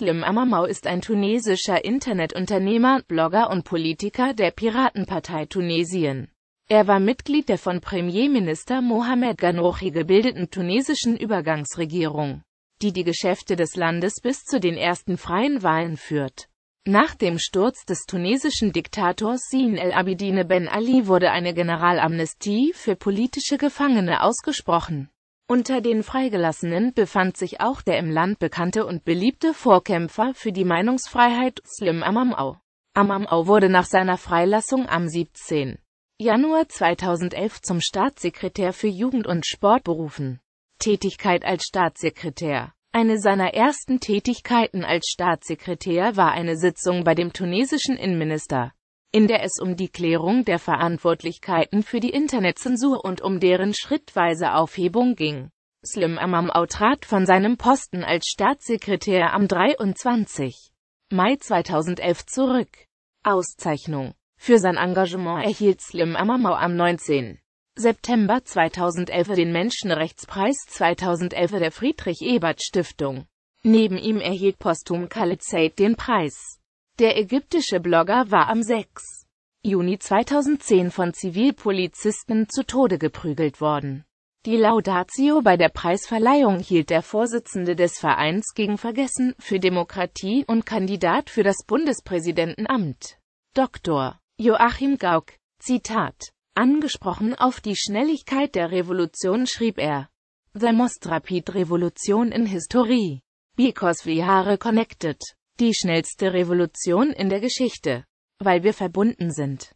Muslim Amamau ist ein tunesischer Internetunternehmer, Blogger und Politiker der Piratenpartei Tunesien. Er war Mitglied der von Premierminister Mohamed Ghanrouchi gebildeten tunesischen Übergangsregierung, die die Geschäfte des Landes bis zu den ersten freien Wahlen führt. Nach dem Sturz des tunesischen Diktators Sin el-Abidine Ben Ali wurde eine Generalamnestie für politische Gefangene ausgesprochen. Unter den Freigelassenen befand sich auch der im Land bekannte und beliebte Vorkämpfer für die Meinungsfreiheit Slim Amamau. Amamau wurde nach seiner Freilassung am 17. Januar 2011 zum Staatssekretär für Jugend und Sport berufen. Tätigkeit als Staatssekretär Eine seiner ersten Tätigkeiten als Staatssekretär war eine Sitzung bei dem tunesischen Innenminister in der es um die Klärung der Verantwortlichkeiten für die Internetzensur und um deren schrittweise Aufhebung ging. Slim Amamau trat von seinem Posten als Staatssekretär am 23. Mai 2011 zurück. Auszeichnung für sein Engagement erhielt Slim Amamau am 19. September 2011 den Menschenrechtspreis 2011 der Friedrich-Ebert-Stiftung. Neben ihm erhielt posthum Khaled Said den Preis der ägyptische Blogger war am 6. Juni 2010 von Zivilpolizisten zu Tode geprügelt worden. Die Laudatio bei der Preisverleihung hielt der Vorsitzende des Vereins gegen Vergessen für Demokratie und Kandidat für das Bundespräsidentenamt, Dr. Joachim Gauck. Zitat. Angesprochen auf die Schnelligkeit der Revolution schrieb er, The most rapid revolution in history. Because we are connected. Die schnellste Revolution in der Geschichte. Weil wir verbunden sind.